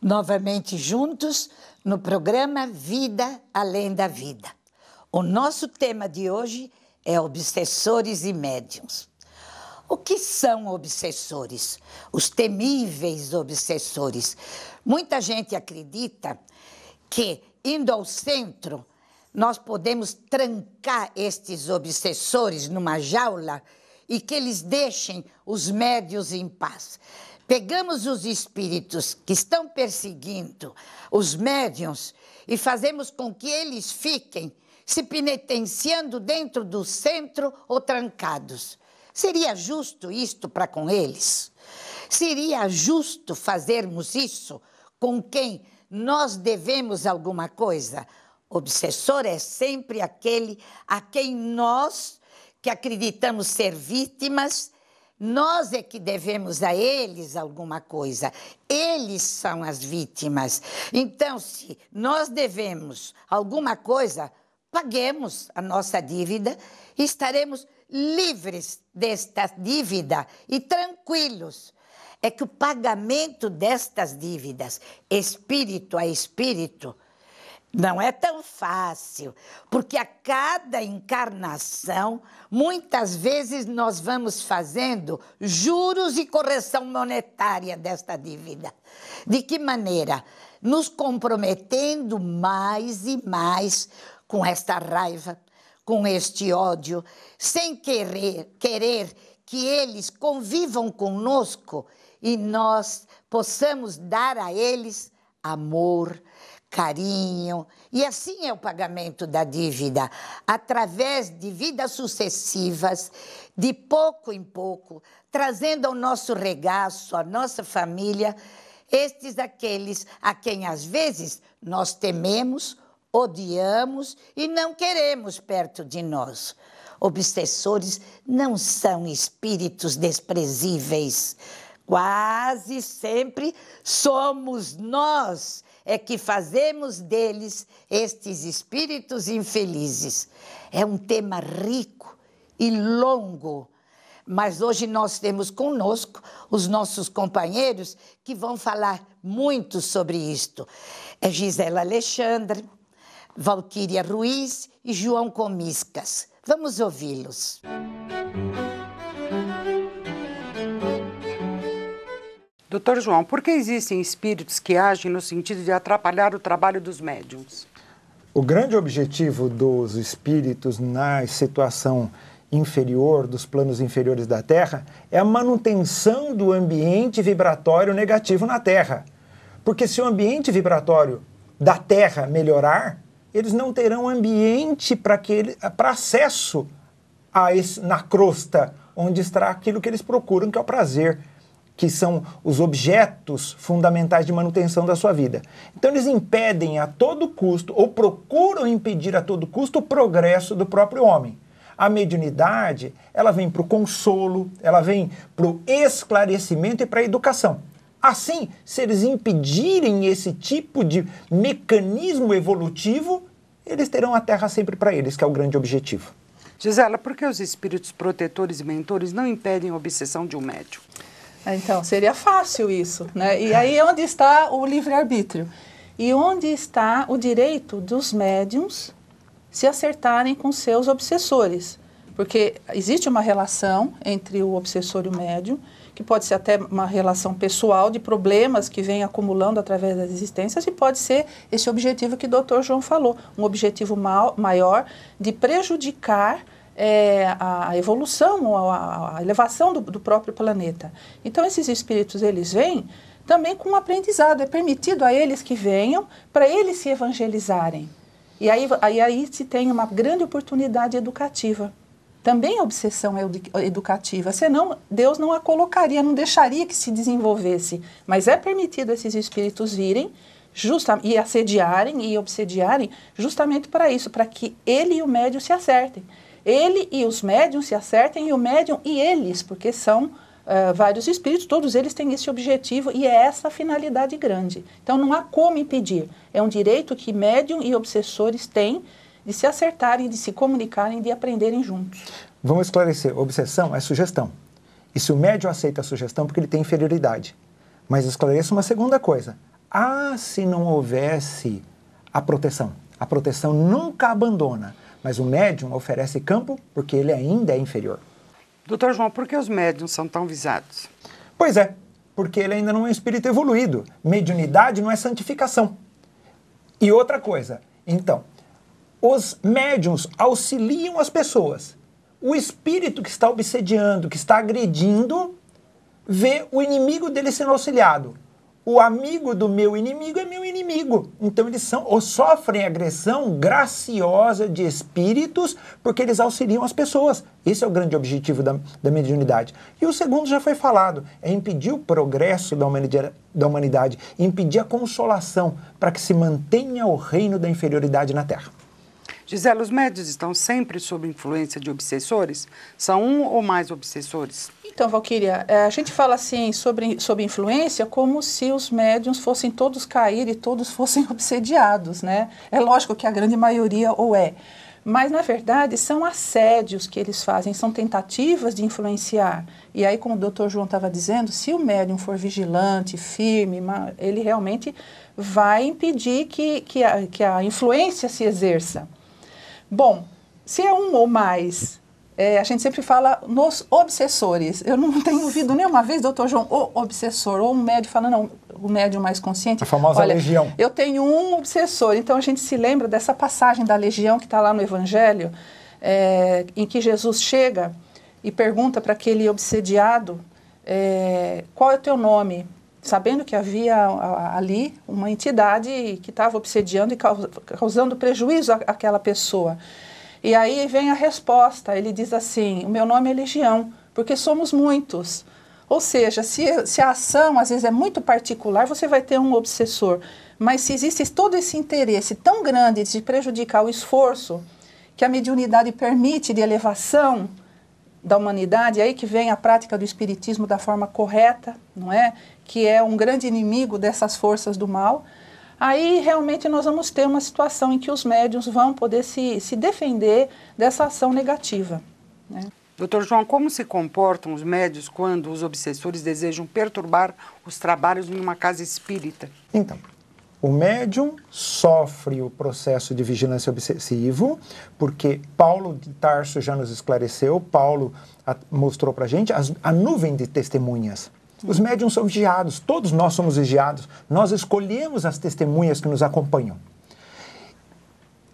novamente juntos no programa Vida Além da Vida. O nosso tema de hoje é obsessores e médiums. O que são obsessores? Os temíveis obsessores. Muita gente acredita que indo ao centro nós podemos trancar estes obsessores numa jaula e que eles deixem os médios em paz. Pegamos os espíritos que estão perseguindo os médiums e fazemos com que eles fiquem se penitenciando dentro do centro ou trancados. Seria justo isto para com eles? Seria justo fazermos isso com quem nós devemos alguma coisa? Obsessor é sempre aquele a quem nós, que acreditamos ser vítimas, nós é que devemos a eles alguma coisa. Eles são as vítimas. Então, se nós devemos alguma coisa, paguemos a nossa dívida e estaremos livres desta dívida e tranquilos. É que o pagamento destas dívidas, espírito a espírito, não é tão fácil, porque a cada encarnação, muitas vezes nós vamos fazendo juros e correção monetária desta dívida. De que maneira? Nos comprometendo mais e mais com esta raiva, com este ódio, sem querer, querer que eles convivam conosco e nós possamos dar a eles amor, carinho. E assim é o pagamento da dívida, através de vidas sucessivas, de pouco em pouco, trazendo ao nosso regaço, à nossa família, estes aqueles a quem às vezes nós tememos, odiamos e não queremos perto de nós. Obsessores não são espíritos desprezíveis Quase sempre somos nós é que fazemos deles estes espíritos infelizes. É um tema rico e longo, mas hoje nós temos conosco os nossos companheiros que vão falar muito sobre isto. É Gisela Alexandre, Valquíria Ruiz e João Comiscas. Vamos ouvi-los. Música Doutor João, por que existem espíritos que agem no sentido de atrapalhar o trabalho dos médiums? O grande objetivo dos espíritos na situação inferior, dos planos inferiores da Terra, é a manutenção do ambiente vibratório negativo na Terra. Porque se o ambiente vibratório da Terra melhorar, eles não terão ambiente para acesso a esse, na crosta, onde está aquilo que eles procuram, que é o prazer, que são os objetos fundamentais de manutenção da sua vida. Então eles impedem a todo custo, ou procuram impedir a todo custo, o progresso do próprio homem. A mediunidade, ela vem para o consolo, ela vem para o esclarecimento e para a educação. Assim, se eles impedirem esse tipo de mecanismo evolutivo, eles terão a Terra sempre para eles, que é o grande objetivo. Gisela, por que os espíritos protetores e mentores não impedem a obsessão de um médium? É, então, seria fácil isso, né? E aí onde está o livre-arbítrio? E onde está o direito dos médiums se acertarem com seus obsessores? Porque existe uma relação entre o obsessor e o médium, que pode ser até uma relação pessoal de problemas que vem acumulando através das existências e pode ser esse objetivo que o Dr. João falou, um objetivo maior de prejudicar é, a evolução, a, a elevação do, do próprio planeta. Então, esses espíritos, eles vêm também com um aprendizado. É permitido a eles que venham para eles se evangelizarem. E aí, aí, aí se tem uma grande oportunidade educativa. Também a obsessão é educativa, senão Deus não a colocaria, não deixaria que se desenvolvesse. Mas é permitido esses espíritos virem justa, e assediarem e obsediarem justamente para isso, para que ele e o médio se acertem ele e os médiums se acertem, e o médium e eles, porque são Uh, vários espíritos, todos eles têm esse objetivo e é essa a finalidade grande. Então não há como impedir. É um direito que médium e obsessores têm de se acertarem, de se comunicarem, de aprenderem juntos. Vamos esclarecer: obsessão é sugestão. E se o médium aceita a sugestão, porque ele tem inferioridade. Mas esclareça uma segunda coisa: ah, se não houvesse a proteção. A proteção nunca abandona. Mas o médium oferece campo porque ele ainda é inferior. Doutor João, por que os médiums são tão visados? Pois é, porque ele ainda não é um espírito evoluído. Mediunidade não é santificação. E outra coisa, então, os médiums auxiliam as pessoas. O espírito que está obsediando, que está agredindo, vê o inimigo dele sendo auxiliado o amigo do meu inimigo é meu inimigo. Então eles são ou sofrem agressão graciosa de espíritos porque eles auxiliam as pessoas. Esse é o grande objetivo da, da mediunidade. E o segundo já foi falado: é impedir o progresso da humanidade, da humanidade impedir a consolação para que se mantenha o reino da inferioridade na Terra. Gisela, os médios estão sempre sob influência de obsessores? São um ou mais obsessores? Então, Valquíria, é, a gente fala assim sobre, sobre influência como se os médiums fossem todos cair e todos fossem obsediados, né? É lógico que a grande maioria ou é. Mas, na verdade, são assédios que eles fazem, são tentativas de influenciar. E aí, como o doutor João estava dizendo, se o médium for vigilante, firme, ele realmente vai impedir que, que, a, que a influência se exerça. Bom, se é um ou mais, é, a gente sempre fala nos obsessores. Eu não tenho ouvido nenhuma vez, doutor João, o obsessor, ou um médium falando, não, o médium mais consciente. A famosa Olha, legião. Eu tenho um obsessor, então a gente se lembra dessa passagem da legião que está lá no Evangelho, é, em que Jesus chega e pergunta para aquele obsediado é, qual é o teu nome sabendo que havia ali uma entidade que estava obsediando e causando prejuízo àquela pessoa. E aí vem a resposta, ele diz assim, o meu nome é legião, porque somos muitos. Ou seja, se, se a ação às vezes é muito particular, você vai ter um obsessor. Mas se existe todo esse interesse tão grande de prejudicar o esforço que a mediunidade permite de elevação, da humanidade, é aí que vem a prática do espiritismo da forma correta, não é? Que é um grande inimigo dessas forças do mal. Aí realmente nós vamos ter uma situação em que os médiuns vão poder se, se defender dessa ação negativa. Né? Doutor João, como se comportam os médios quando os obsessores desejam perturbar os trabalhos uma casa espírita? Então, o médium sofre o processo de vigilância obsessivo, porque Paulo de Tarso já nos esclareceu, Paulo a, mostrou para a gente as, a nuvem de testemunhas. Os médiums são vigiados, todos nós somos vigiados. Nós escolhemos as testemunhas que nos acompanham.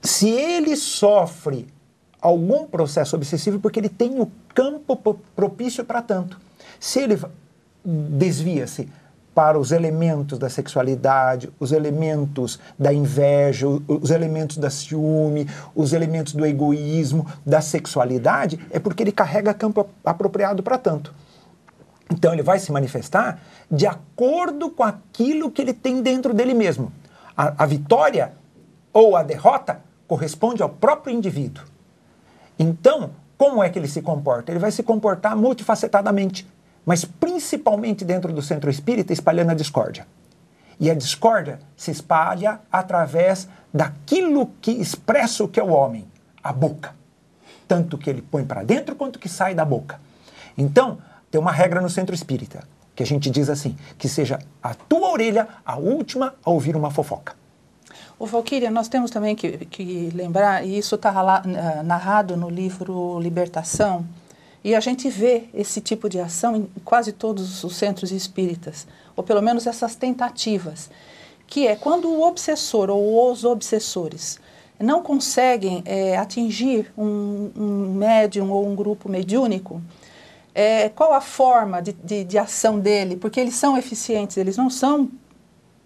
Se ele sofre algum processo obsessivo, porque ele tem o campo propício para tanto. Se ele desvia-se para os elementos da sexualidade, os elementos da inveja, os elementos da ciúme, os elementos do egoísmo, da sexualidade, é porque ele carrega campo apropriado para tanto. Então ele vai se manifestar de acordo com aquilo que ele tem dentro dele mesmo. A, a vitória ou a derrota corresponde ao próprio indivíduo. Então, como é que ele se comporta? Ele vai se comportar multifacetadamente mas principalmente dentro do centro espírita, espalhando a discórdia. E a discórdia se espalha através daquilo que expressa o que é o homem, a boca. Tanto que ele põe para dentro quanto que sai da boca. Então, tem uma regra no centro espírita, que a gente diz assim: que seja a tua orelha a última a ouvir uma fofoca. O Valquíria, nós temos também que, que lembrar, e isso está eh, narrado no livro Libertação, e a gente vê esse tipo de ação em quase todos os centros espíritas, ou pelo menos essas tentativas, que é quando o obsessor ou os obsessores não conseguem é, atingir um, um médium ou um grupo mediúnico, é, qual a forma de, de, de, ação dele? Porque eles são eficientes, eles não são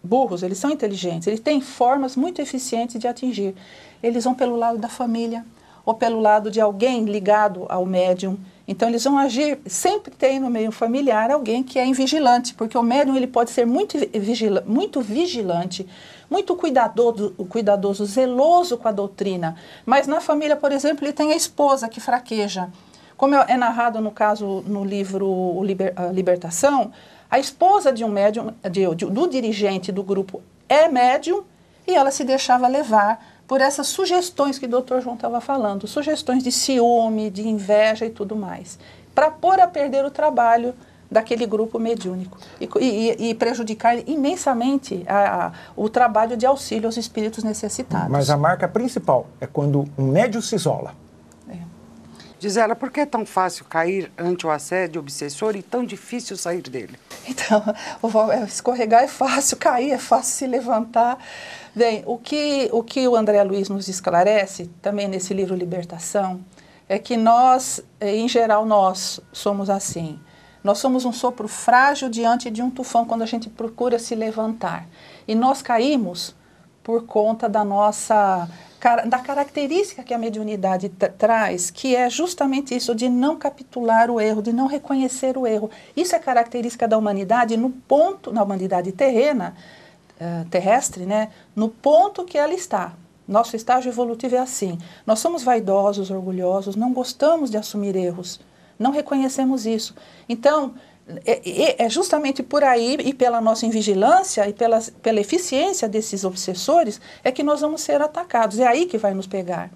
burros, eles são inteligentes, eles têm formas muito eficientes de atingir. Eles vão pelo lado da família ou pelo lado de alguém ligado ao médium. Então eles vão agir, sempre tem no meio familiar alguém que é invigilante, porque o médium ele pode ser muito, vigila, muito vigilante, muito cuidadoso, cuidadoso, zeloso com a doutrina, mas na família, por exemplo, ele tem a esposa que fraqueja. Como é, é narrado no caso no livro Liber, Libertação, a esposa de um médium, de, de, do dirigente do grupo é médium e ela se deixava levar por essas sugestões que o doutor João estava falando, sugestões de ciúme, de inveja e tudo mais, para pôr a perder o trabalho daquele grupo mediúnico e, e, e prejudicar imensamente a, a, o trabalho de auxílio aos espíritos necessitados. Mas a marca principal é quando um médium se isola. É. Diz ela, por que é tão fácil cair ante o assédio obsessor e tão difícil sair dele? Então, é, escorregar é fácil, cair é fácil, se levantar Bem, o que, o que o André Luiz nos esclarece, também nesse livro Libertação, é que nós, eh, em geral, nós somos assim. Nós somos um sopro frágil diante de um tufão quando a gente procura se levantar. E nós caímos por conta da nossa da característica que a mediunidade traz, que é justamente isso de não capitular o erro, de não reconhecer o erro. Isso é característica da humanidade no ponto na humanidade terrena eh, terrestre, né, no ponto que ela está. Nosso estágio evolutivo é assim. Nós somos vaidosos, orgulhosos, não gostamos de assumir erros, não reconhecemos isso. Então, é, é, é justamente por aí e pela nossa invigilância e pela, pela eficiência desses obsessores é que nós vamos ser atacados. É aí que vai nos pegar,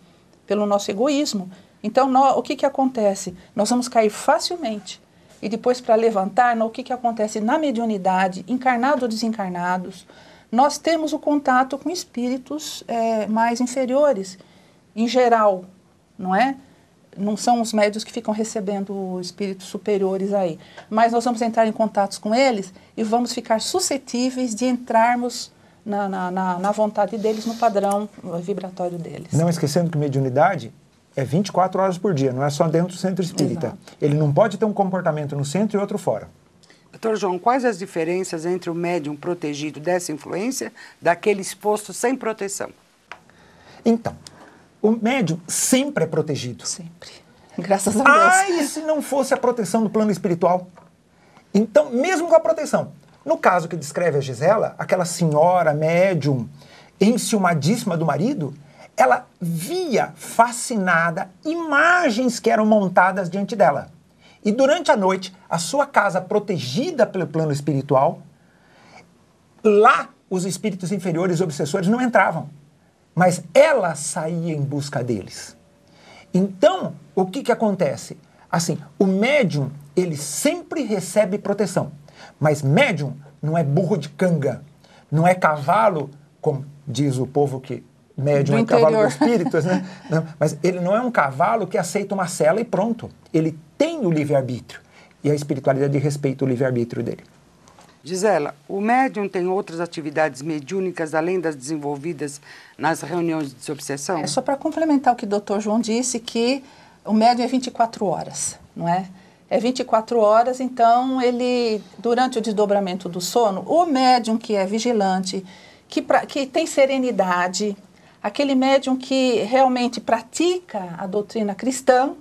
pelo nosso egoísmo. Então, nós, o que, que acontece? Nós vamos cair facilmente. E depois, para levantar, o que, que acontece na mediunidade, encarnados ou desencarnados, nós temos o contato com espíritos é, mais inferiores, em geral, não é? Não são os médios que ficam recebendo espíritos superiores aí. Mas nós vamos entrar em contatos com eles e vamos ficar suscetíveis de entrarmos na, na, na, na vontade deles, no padrão vibratório deles. Não esquecendo que mediunidade é 24 horas por dia, não é só dentro do centro espírita. Exato. Ele não pode ter um comportamento no centro e outro fora. Doutor João, quais as diferenças entre o médium protegido dessa influência daquele exposto sem proteção? Então, o médium sempre é protegido. Sempre. Graças a Deus. Ah, e se não fosse a proteção do plano espiritual? Então, mesmo com a proteção. No caso que descreve a Gisela, aquela senhora médium enciumadíssima do marido, ela via fascinada imagens que eram montadas diante dela. E durante a noite, a sua casa protegida pelo plano espiritual, lá os espíritos inferiores obsessores não entravam, mas ela saía em busca deles. Então, o que, que acontece? Assim, o médium, ele sempre recebe proteção, mas médium não é burro de canga, não é cavalo, como diz o povo que médium Do é interior. cavalo dos espíritos, né? Não, mas ele não é um cavalo que aceita uma cela e pronto. Ele tem o livre-arbítrio. E a espiritualidade respeita o livre-arbítrio dele. Gisela, o médium tem outras atividades mediúnicas além das desenvolvidas nas reuniões de obsessão? É só para complementar o que o doutor João disse, que o médium é 24 horas, não é? É 24 horas, então ele, durante o desdobramento do sono, o médium que é vigilante, que, pra, que tem serenidade, aquele médium que realmente pratica a doutrina cristã,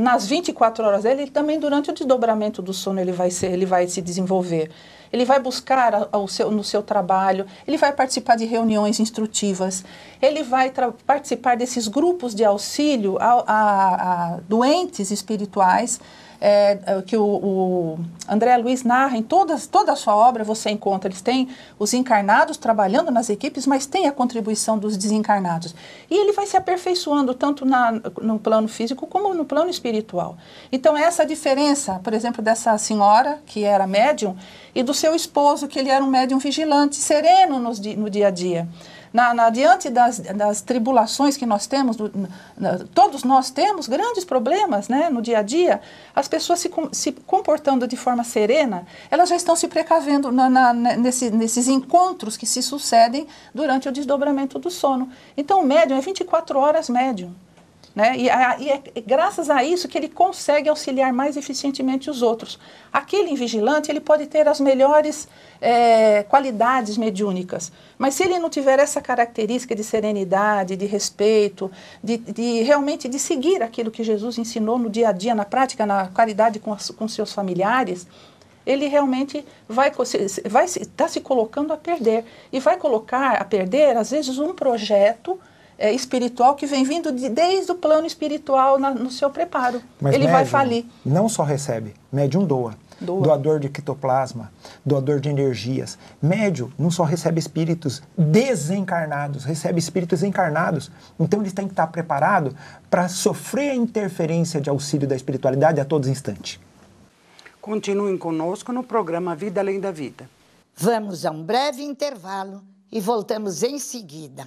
nas 24 horas dele, ele também durante o desdobramento do sono ele vai, ser, ele vai se desenvolver. Ele vai buscar ao seu, no seu trabalho, ele vai participar de reuniões instrutivas, ele vai participar desses grupos de auxílio a, a, a doentes espirituais é, é, que o, o, André Luiz narra em todas, toda a sua obra, você encontra, eles têm os encarnados trabalhando nas equipes, mas tem a contribuição dos desencarnados. E ele vai se aperfeiçoando tanto na, no plano físico como no plano espiritual. Então, essa diferença, por exemplo, dessa senhora, que era médium, e do seu esposo, que ele era um médium vigilante, sereno no, no dia a dia na, na diante das, das tribulações que nós temos, do, na, todos nós temos grandes problemas né, no dia a dia, as pessoas se, se comportando de forma serena, elas já estão se precavendo na, na, nesse, nesses encontros que se sucedem durante o desdobramento do sono. Então, o médium é 24 horas médium. Né? E, a, e é graças a isso que ele consegue auxiliar mais eficientemente os outros. Aquele vigilante ele pode ter as melhores é, qualidades mediúnicas, mas se ele não tiver essa característica de serenidade, de respeito, de, de, realmente de seguir aquilo que Jesus ensinou no dia a dia, na prática, na caridade com, as, com seus familiares, ele realmente vai vai está se colocando a perder e vai colocar a perder às vezes um projeto é, espiritual que vem vindo de, desde o plano espiritual na, no seu preparo. Mas Ele vai falir. Não só recebe, médium doa. Doa. Doador de criptoplasma, doador de energias. Médio não só recebe espíritos desencarnados, recebe espíritos encarnados. Então ele tem que estar preparado para sofrer a interferência de auxílio da espiritualidade a todo instante. Continuem conosco no programa Vida Além da Vida. Vamos a um breve intervalo e voltamos em seguida.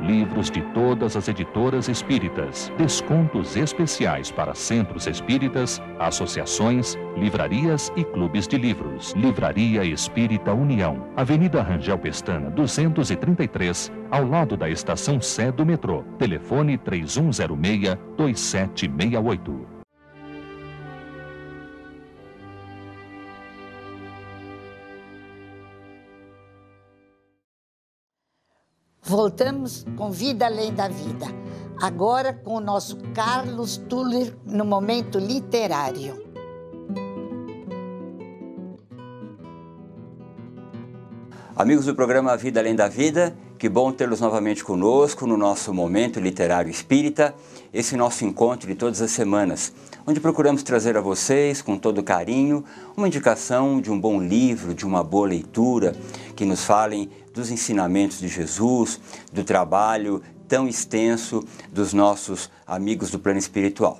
livros de todas as editoras espíritas, descontos especiais para centros espíritas, associações, livrarias e clubes de livros. Livraria Espírita União, Avenida Rangel Pestana, 233, ao lado da estação Sé do metrô. Telefone 3106 2768. voltamos com Vida Além da Vida. Agora com o nosso Carlos Tuller no momento literário. Amigos do programa Vida Além da Vida, que bom tê-los novamente conosco no nosso momento literário espírita, esse nosso encontro de todas as semanas, onde procuramos trazer a vocês, com todo carinho, uma indicação de um bom livro, de uma boa leitura, que nos falem dos ensinamentos de Jesus, do trabalho tão extenso dos nossos amigos do plano espiritual.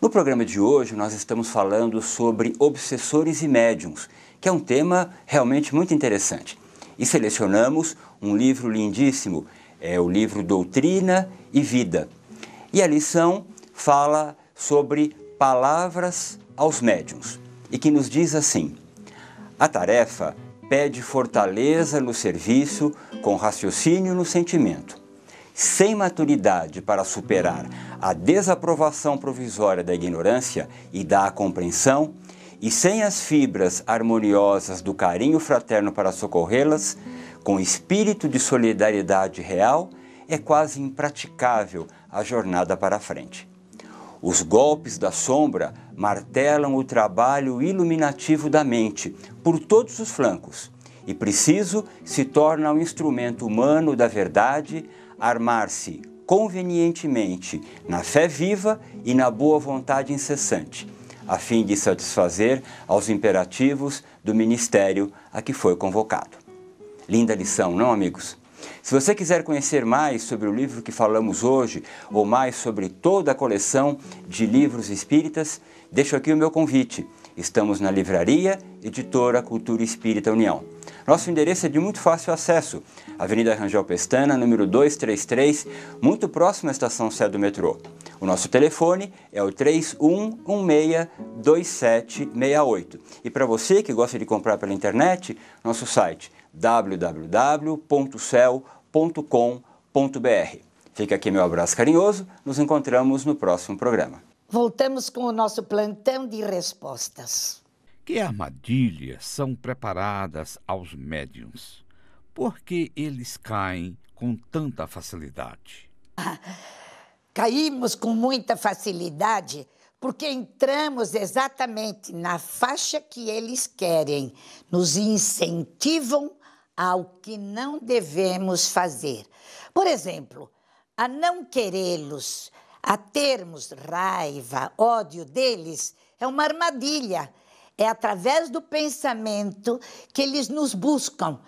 No programa de hoje, nós estamos falando sobre obsessores e médiums, que é um tema realmente muito interessante. E selecionamos um livro lindíssimo, é o livro Doutrina e Vida. E a lição fala sobre palavras aos médiums e que nos diz assim: a tarefa pede fortaleza no serviço, com raciocínio no sentimento. Sem maturidade para superar a desaprovação provisória da ignorância e da compreensão, e sem as fibras harmoniosas do carinho fraterno para socorrê-las, com espírito de solidariedade real, é quase impraticável a jornada para a frente. Os golpes da sombra martelam o trabalho iluminativo da mente por todos os flancos, e preciso se torna o um instrumento humano da verdade armar-se convenientemente na fé viva e na boa vontade incessante, a fim de satisfazer aos imperativos do ministério a que foi convocado. Linda lição, não, amigos? Se você quiser conhecer mais sobre o livro que falamos hoje ou mais sobre toda a coleção de livros espíritas, deixo aqui o meu convite. Estamos na Livraria Editora Cultura Espírita União. Nosso endereço é de muito fácil acesso, Avenida Rangel Pestana, número 233, muito próximo à estação Sé do metrô. O nosso telefone é o 31162768. E para você que gosta de comprar pela internet, nosso site www.cel.com.br. Fica aqui meu abraço carinhoso, nos encontramos no próximo programa. Voltamos com o nosso plantão de respostas. Que armadilhas são preparadas aos médiums? Por que eles caem com tanta facilidade? Caímos com muita facilidade porque entramos exatamente na faixa que eles querem, nos incentivam ao que não devemos fazer. Por exemplo, a não querê-los, a termos raiva, ódio deles, é uma armadilha. É através do pensamento que eles nos buscam.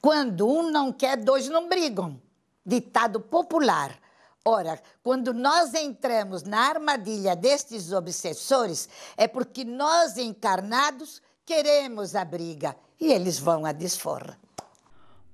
Quando um não quer, dois não brigam. Ditado popular. Ora, quando nós entramos na armadilha destes obsessores, é porque nós encarnados queremos a briga e eles vão à desforra.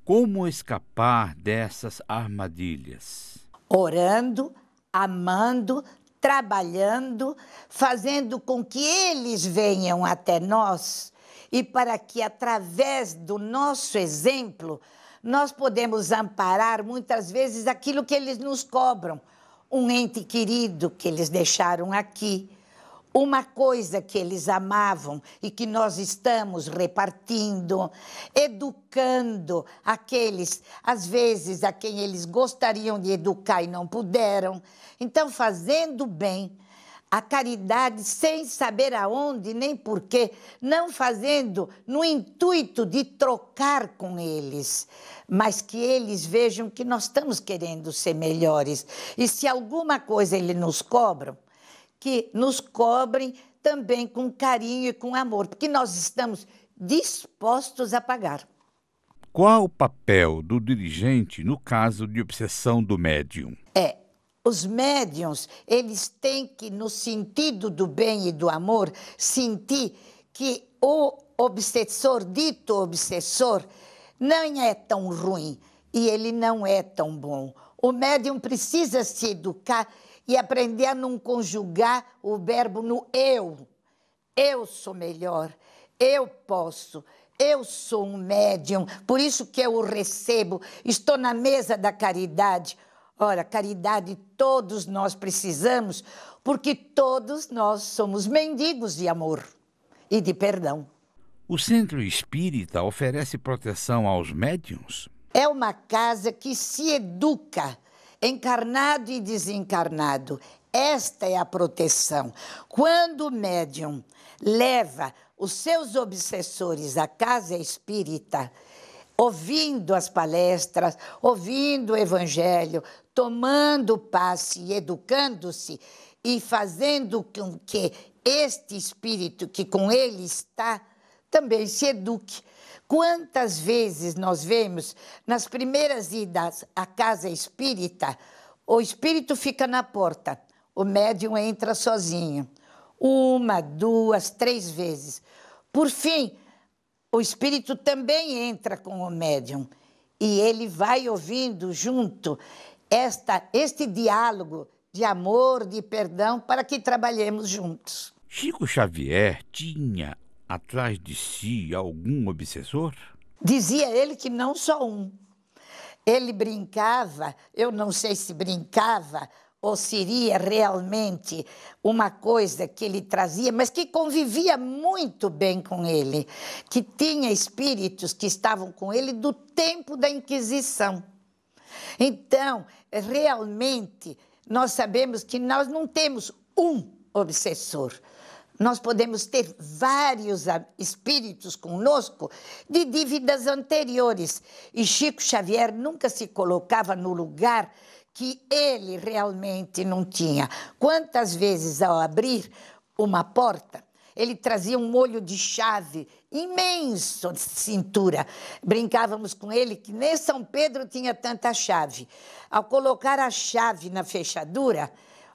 Como escapar dessas armadilhas? Orando, amando, trabalhando, fazendo com que eles venham até nós e para que através do nosso exemplo nós podemos amparar muitas vezes aquilo que eles nos cobram. Um ente querido que eles deixaram aqui, uma coisa que eles amavam e que nós estamos repartindo, educando aqueles, às vezes, a quem eles gostariam de educar e não puderam. Então, fazendo bem, a caridade sem saber aonde nem porquê, não fazendo no intuito de trocar com eles, mas que eles vejam que nós estamos querendo ser melhores. E se alguma coisa eles nos cobram, que nos cobrem também com carinho e com amor, porque nós estamos dispostos a pagar. Qual o papel do dirigente no caso de obsessão do médium? É, os médiums, eles têm que, no sentido do bem e do amor, sentir que o obsessor, dito obsessor, não é tão ruim e ele não é tão bom. O médium precisa se educar e aprender a não conjugar o verbo no eu. Eu sou melhor, eu posso, eu sou um médium, por isso que eu o recebo, estou na mesa da caridade. Olha, caridade todos nós precisamos, porque todos nós somos mendigos de amor e de perdão. O Centro Espírita oferece proteção aos médiums? É uma casa que se educa, encarnado e desencarnado. Esta é a proteção. Quando o médium leva os seus obsessores à casa espírita, ouvindo as palestras, ouvindo o evangelho, tomando passe e educando-se e fazendo com que este espírito que com ele está também se eduque. Quantas vezes nós vemos nas primeiras idas à casa espírita, o espírito fica na porta, o médium entra sozinho. Uma, duas, três vezes. Por fim, o espírito também entra com o médium e ele vai ouvindo junto esta, este diálogo de amor, de perdão, para que trabalhemos juntos. Chico Xavier tinha atrás de si algum obsessor? Dizia ele que não só um. Ele brincava, eu não sei se brincava ou seria realmente uma coisa que ele trazia, mas que convivia muito bem com ele, que tinha espíritos que estavam com ele do tempo da Inquisição. Então, realmente, nós sabemos que nós não temos um obsessor. Nós podemos ter vários espíritos conosco de dívidas anteriores. E Chico Xavier nunca se colocava no lugar que ele realmente não tinha. Quantas vezes, ao abrir uma porta, ele trazia um molho de chave imenso de cintura. Brincávamos com ele que nem São Pedro tinha tanta chave. Ao colocar a chave na fechadura,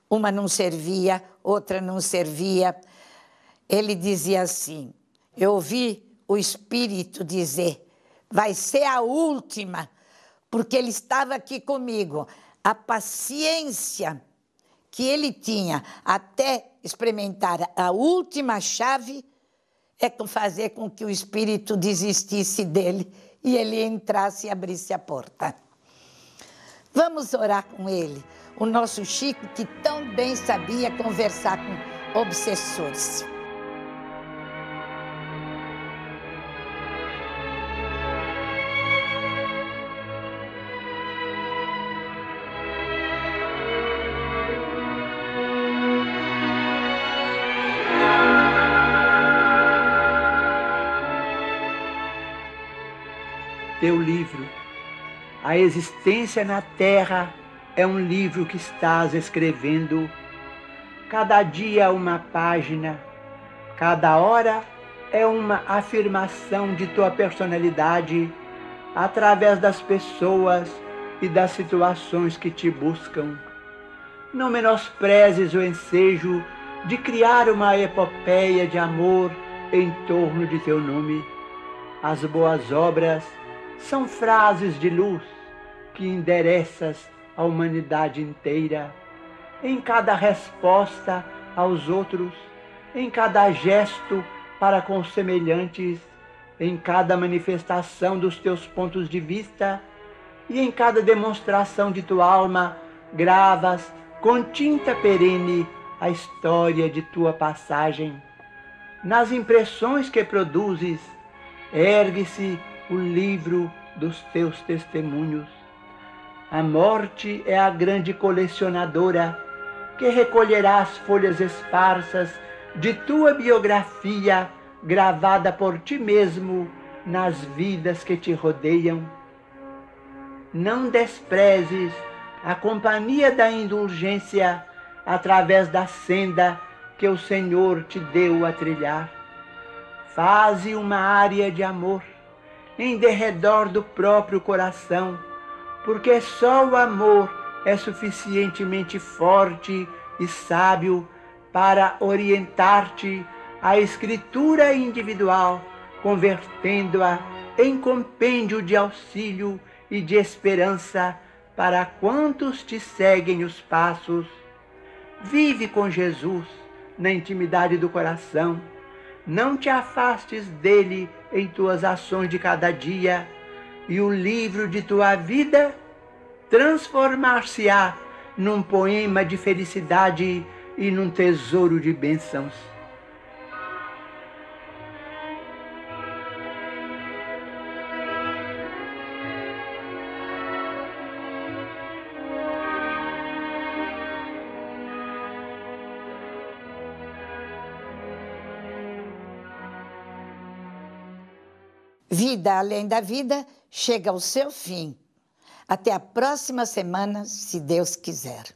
uma não servia, outra não servia. Ele dizia assim: Eu ouvi o Espírito dizer, vai ser a última, porque ele estava aqui comigo. A paciência que ele tinha até experimentar a última chave é fazer com que o espírito desistisse dele e ele entrasse e abrisse a porta. Vamos orar com ele, o nosso Chico que tão bem sabia conversar com obsessores. teu livro. A existência na terra é um livro que estás escrevendo. Cada dia é uma página, cada hora é uma afirmação de tua personalidade através das pessoas e das situações que te buscam. Não menosprezes o ensejo de criar uma epopeia de amor em torno de teu nome. As boas obras são frases de luz que endereças à humanidade inteira. Em cada resposta aos outros, em cada gesto para com os semelhantes, em cada manifestação dos teus pontos de vista e em cada demonstração de tua alma, gravas com tinta perene a história de tua passagem. Nas impressões que produzes, ergue-se o livro dos teus testemunhos. A morte é a grande colecionadora que recolherá as folhas esparsas de tua biografia gravada por ti mesmo nas vidas que te rodeiam. Não desprezes a companhia da indulgência através da senda que o Senhor te deu a trilhar. Faze uma área de amor em derredor do próprio coração, porque só o amor é suficientemente forte e sábio para orientar-te à escritura individual, convertendo-a em compêndio de auxílio e de esperança para quantos te seguem os passos. Vive com Jesus na intimidade do coração não te afastes dele em tuas ações de cada dia, e o livro de tua vida transformar-se-á num poema de felicidade e num tesouro de bênçãos. Vida além da vida chega ao seu fim. Até a próxima semana, se Deus quiser.